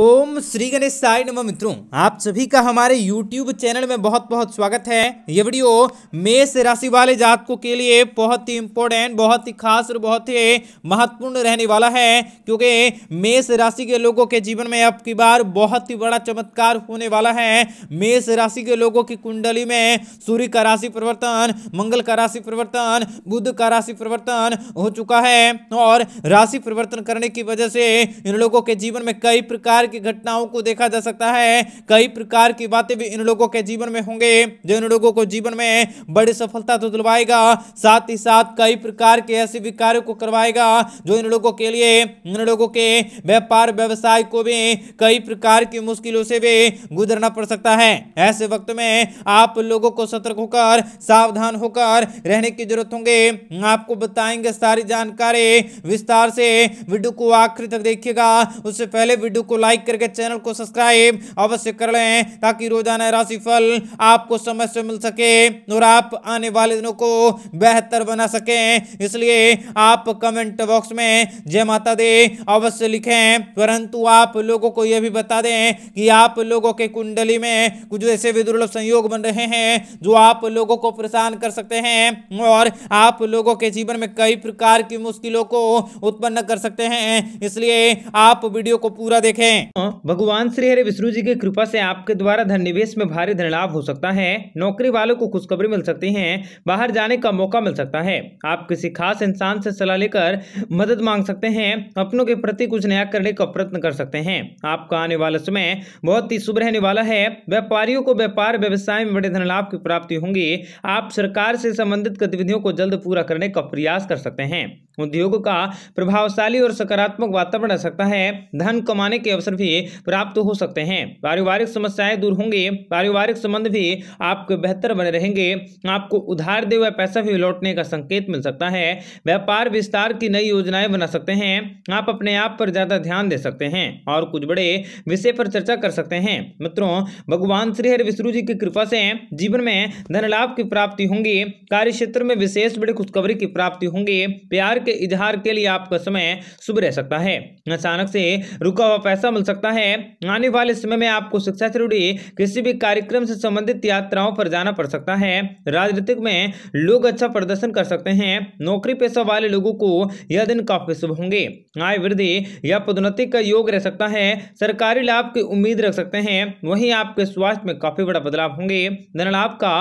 ओम श्री गणेश साई नम मित्रों आप सभी का हमारे YouTube चैनल में बहुत बहुत स्वागत है ये वीडियो मेष राशि वाले जातकों के लिए बहुत ही इम्पोर्टेंट बहुत ही खास और बहुत ही महत्वपूर्ण रहने वाला है क्योंकि मेष राशि के लोगों के जीवन में अब की बार बहुत ही बड़ा चमत्कार होने वाला है मेष राशि के लोगों की कुंडली में सूर्य का राशि परिवर्तन मंगल का राशि परिवर्तन बुद्ध का राशि परिवर्तन हो चुका है और राशि परिवर्तन करने की वजह से इन लोगों के जीवन में कई प्रकार प्रकार की घटनाओं को देखा जा सकता है कई प्रकार की बातें भी इन लोगों के जीवन में होंगे जो इन लोगों को जीवन में बड़ी सफलता तो दिलवाएगा साथ ही साथ कई प्रकार के ऐसे भी कार्य को करवाएगा जो इन लोगों के लिए इन लोगों के व्यापार व्यवसाय को भी कई प्रकार की मुश्किलों से भी गुजरना पड़ सकता है ऐसे वक्त में आप लोगों को सतर्क होकर सावधान होकर रहने की जरूरत होंगे आपको बताएंगे सारी जानकारी विस्तार से वीडियो को आखिर तक देखिएगा उससे पहले वीडियो को लाइक लाइक करके चैनल को सब्सक्राइब अवश्य कर लें ताकि रोजाना राशिफल आपको समय से मिल सके और आप आने वाले दिनों को बेहतर बना सकें इसलिए आप कमेंट बॉक्स में जय माता दे अवश्य लिखें परंतु आप लोगों को यह भी बता दें कि आप लोगों के कुंडली में कुछ ऐसे विद्रोह संयोग बन रहे हैं जो आप लोगों को परेशान कर सकते हैं और आप लोगों के जीवन में कई प्रकार की मुश्किलों को उत्पन्न कर सकते हैं इसलिए आप वीडियो को पूरा देखें हाँ, भगवान श्री हरे विष्णु जी की कृपा से आपके द्वारा धन निवेश में भारी धन लाभ हो सकता है नौकरी वालों को खुशखबरी मिल सकती है बाहर जाने का मौका मिल सकता है आप किसी खास इंसान से सलाह लेकर मदद मांग सकते हैं अपनों के प्रति कुछ नया करने का प्रयत्न कर सकते हैं आपका आने वाला समय बहुत ही शुभ रहने वाला है व्यापारियों को व्यापार व्यवसाय में बड़े धन लाभ की प्राप्ति होंगी आप सरकार से संबंधित गतिविधियों को जल्द पूरा करने का प्रयास कर सकते हैं उद्योग का प्रभावशाली और सकारात्मक वातावरण रह सकता है धन कमाने के अवसर भी प्राप्त हो सकते हैं पारिवारिक समस्याएं दूर होंगे पारिवारिक संबंध भी आपके बेहतर बने रहेंगे आपको उधार दे हुआ पैसा भी लौटने का संकेत मिल सकता है व्यापार विस्तार की नई योजनाएं बना सकते हैं आप अपने आप पर ज्यादा ध्यान दे सकते हैं और कुछ बड़े विषय पर चर्चा कर सकते हैं मित्रों भगवान श्री हरि विष्णु जी की कृपा से जीवन में धन लाभ की प्राप्ति होंगी कार्य क्षेत्र में विशेष बड़ी खुशखबरी की प्राप्ति होंगी प्यार के इजहार के लिए आपका समय शुभ रह सकता है अचानक से रुका हुआ पैसा मिल सकता है आने वाले समय में आपको शिक्षा से जुड़ी किसी भी कार्यक्रम से संबंधित यात्राओं पर जाना पड़ सकता है राजनीतिक में लोग अच्छा प्रदर्शन कर सकते हैं नौकरी पेशा वाले लोगों को यह दिन काफी शुभ होंगे आय वृद्धि या पदोन्नति का योग रह सकता है सरकारी लाभ की उम्मीद रख सकते हैं वही आपके स्वास्थ्य में काफी बड़ा बदलाव होंगे धन लाभ का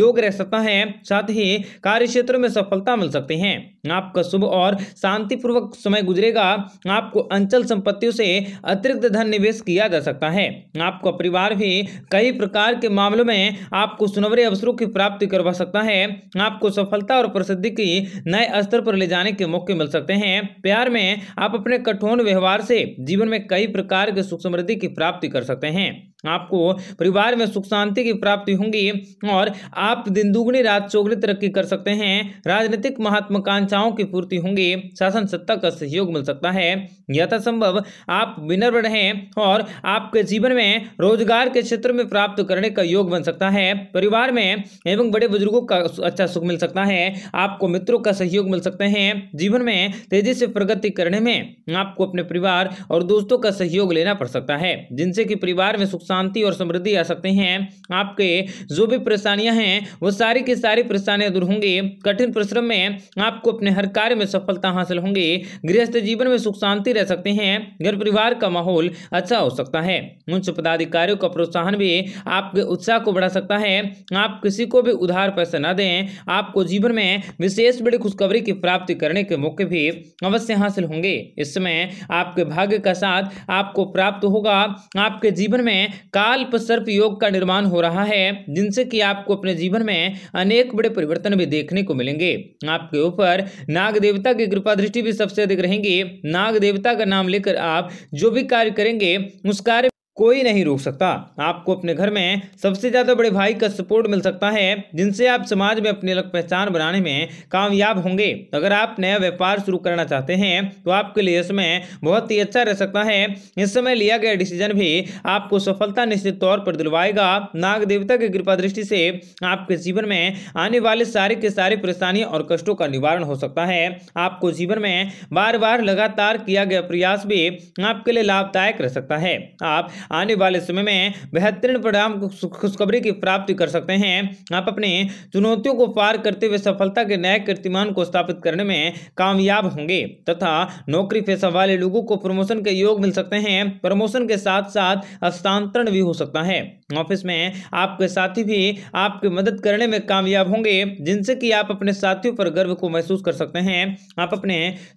योग रह सकता है साथ ही कार्य क्षेत्र में सफलता मिल सकती है आपका शुभ और शांतिपूर्वक समय गुजरेगा आपको अंचल संपत्तियों से अतिरिक्त धन निवेश किया जा सकता है आपका परिवार भी कई प्रकार के मामलों में आपको सुनवरे अवसरों की प्राप्ति करवा सकता है आपको सफलता और प्रसिद्धि की नए स्तर पर ले जाने के मौके मिल सकते हैं प्यार में आप अपने कठोर व्यवहार से जीवन में कई प्रकार के सुख समृद्धि की प्राप्ति कर सकते हैं आपको परिवार में सुख शांति की प्राप्ति होंगी और आप दिन दुगुनी रात चौगनी तरक्की कर सकते हैं राजनीतिक महत्वाकांक्षाओं की पूर्ति होंगी शासन सत्ता का सहयोग मिल सकता है यथासंभव आप विनर बढ़े और आपके जीवन में रोजगार के क्षेत्र में प्राप्त करने का योग बन सकता है परिवार में एवं बड़े बुजुर्गों का अच्छा सुख मिल सकता है आपको मित्रों का सहयोग मिल सकते हैं जीवन में तेजी से प्रगति करने में आपको अपने परिवार और दोस्तों का सहयोग लेना पड़ सकता है जिनसे कि परिवार में सुख शांति और समृद्धि आ सकते हैं आपके जो भी परेशानियां हैं वो सारी की सारी परेशानियां दूर होंगी कठिन परिश्रम में आपको अपने हर कार्य में सफलता हासिल होंगी गृहस्थ जीवन में सुख शांति रह सकते हैं घर परिवार का माहौल अच्छा हो सकता है उच्च पदाधिकारियों का प्रोत्साहन भी आपके उत्साह को बढ़ा सकता है आप किसी को भी उधार पैसे न दें आपको जीवन में विशेष बड़ी खुशखबरी की प्राप्ति करने के मौके भी अवश्य हासिल होंगे इस समय आपके भाग्य का साथ आपको प्राप्त होगा आपके जीवन में काल्प सर्प योग का निर्माण हो रहा है जिनसे कि आपको अपने जीवन में अनेक बड़े परिवर्तन भी देखने को मिलेंगे आपके ऊपर नाग देवता की कृपा दृष्टि भी सबसे अधिक रहेंगी नाग देवता का नाम लेकर आप जो भी कार्य करेंगे उस कार्य कोई नहीं रोक सकता आपको अपने घर में सबसे ज़्यादा बड़े भाई का सपोर्ट मिल सकता है जिनसे आप समाज में अपनी अलग पहचान बनाने में कामयाब होंगे अगर आप नया व्यापार शुरू करना चाहते हैं तो आपके लिए इसमें बहुत ही अच्छा रह सकता है इस समय लिया गया डिसीजन भी आपको सफलता निश्चित तौर पर दिलवाएगा नाग देवता की कृपा दृष्टि से आपके जीवन में आने वाले सारे के सारे परेशानी और कष्टों का निवारण हो सकता है आपको जीवन में बार बार लगातार किया गया प्रयास भी आपके लिए लाभदायक रह सकता है आप आने वाले समय में बेहतरीन परिणाम खुशखबरी की प्राप्ति कर सकते हैं आप अपने चुनौतियों को पार करते हुए सफलता के नए कीर्तिमान को स्थापित करने में कामयाब होंगे तथा नौकरी पेशा वाले लोगों को प्रमोशन के योग मिल सकते हैं प्रमोशन के साथ साथ हस्तांतरण भी हो सकता है ऑफिस में आपके साथी भी आपकी मदद करने में कामयाब होंगे जिनसे कि आप अपने साथियों पर गर्व को महसूस कर सकते हैं आप अपने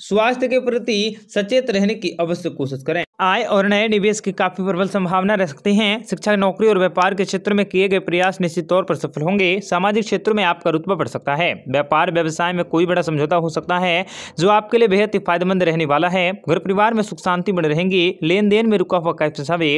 स्वास्थ्य के प्रति सचेत रहने की अवश्य कोशिश करें आय और नए निवेश की काफ़ी प्रबल संभावना रह सकती है शिक्षा नौकरी और व्यापार के क्षेत्र में किए गए प्रयास निश्चित तौर पर सफल होंगे सामाजिक क्षेत्र में आपका रुतबा बढ़ सकता है व्यापार व्यवसाय में कोई बड़ा समझौता हो सकता है जो आपके लिए बेहद ही फायदेमंद रहने वाला है घर परिवार में सुख शांति बने रहेंगी लेन देन में रुका हुआ पैसावे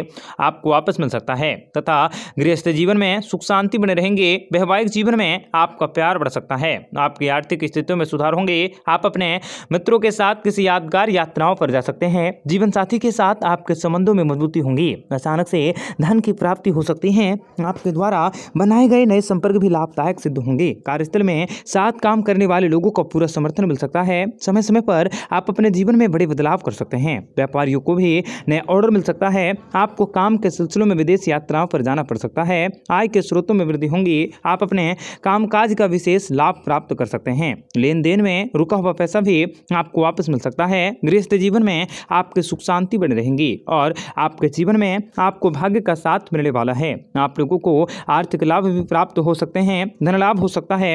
आपको वापस मिल सकता है तथा गृहस्थ जीवन में सुख शांति बने रहेंगे वैवाहिक जीवन में आपका प्यार बढ़ सकता है आपकी आर्थिक स्थितियों में सुधार होंगे आप अपने मित्रों के साथ किसी यादगार यात्राओं पर जा सकते हैं जीवन साथी के साथ साथ आपके संबंधों में मजबूती होंगी अचानक से धन की प्राप्ति हो सकती है आपके द्वारा बनाए गए नए संपर्क भी लाभदायक सिद्ध होंगे कार्यस्थल में साथ काम करने वाले लोगों का पूरा समर्थन मिल सकता है समय समय पर आप अपने जीवन में बड़े बदलाव कर सकते हैं व्यापारियों को भी नए ऑर्डर मिल सकता है आपको काम के सिलसिलों में विदेश यात्राओं पर जाना पड़ सकता है आय के स्रोतों में वृद्धि होंगी आप अपने कामकाज का विशेष लाभ प्राप्त कर सकते हैं लेन देन में रुका हुआ पैसा भी आपको वापस मिल सकता है गृहस्थ जीवन में आपके सुख शांति बने रहेंगी और आपके जीवन में आपको भाग्य का साथ मिलने वाला है आप लोगों को आर्थिक लाभ भी प्राप्त हो सकते हैं धन लाभ हो सकता है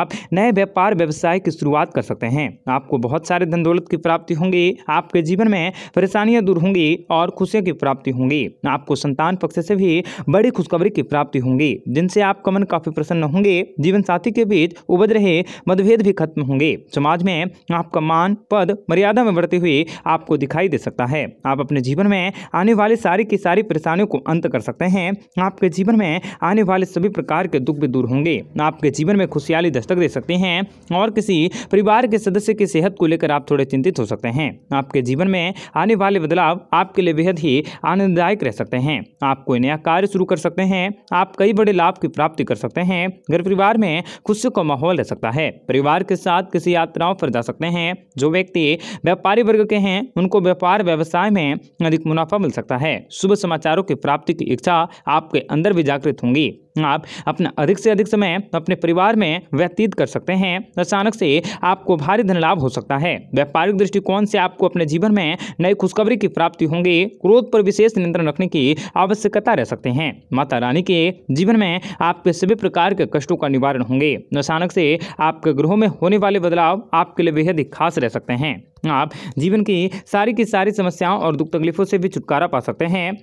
आप नए व्यापार व्यवसाय की शुरुआत कर सकते हैं आपको बहुत सारे धन दौलत की प्राप्ति होंगी आपके जीवन में परेशानियां दूर होंगी और खुशियों की प्राप्ति होंगी आपको संतान पक्ष से भी बड़ी खुशखबरी की प्राप्ति होंगी जिनसे आप कमन काफी प्रसन्न होंगे जीवन साथी के बीच उबज रहे मतभेद भी खत्म होंगे समाज में आपका मान पद मर्यादा में बढ़ते हुए आपको दिखाई दे सकता है आप आप अपने जीवन में आने वाली सारी की सारी परेशानियों को अंत कर सकते हैं आपके जीवन में आने वाले सभी प्रकार के दुख भी दूर होंगे आपके जीवन में खुशहाली दस्तक दे सकते हैं और किसी परिवार के सदस्य की सेहत को लेकर आप थोड़े चिंतित हो सकते हैं आपके जीवन में आने वाले बदलाव आपके लिए बेहद ही आनंददायक रह सकते हैं आप कोई नया कार्य शुरू कर सकते हैं आप कई बड़े लाभ की प्राप्ति कर सकते हैं घर परिवार में खुशियों का माहौल रह सकता है परिवार के साथ किसी यात्राओं पर जा सकते हैं जो व्यक्ति व्यापारी वर्ग के हैं उनको व्यापार व्यवसाय में हैं अधिक मुनाफा मिल सकता है शुभ समाचारों की प्राप्ति की इच्छा आपके अंदर भी जागृत होंगी आप अपना अधिक से अधिक समय अपने परिवार में व्यतीत कर सकते हैं अचानक से आपको भारी धन लाभ हो सकता है व्यापारिक दृष्टिकोण से आपको अपने जीवन में नई खुशखबरी की प्राप्ति होंगी क्रोध पर विशेष नियंत्रण रखने की आवश्यकता रह सकते हैं माता रानी के जीवन में आपके सभी प्रकार के कष्टों का निवारण होंगे अचानक से आपके ग्रहों में होने वाले बदलाव आपके लिए बेहद ही खास रह सकते हैं आप जीवन की सारी की सारी समस्याओं और दुख तकलीफों से भी छुटकारा पा सकते हैं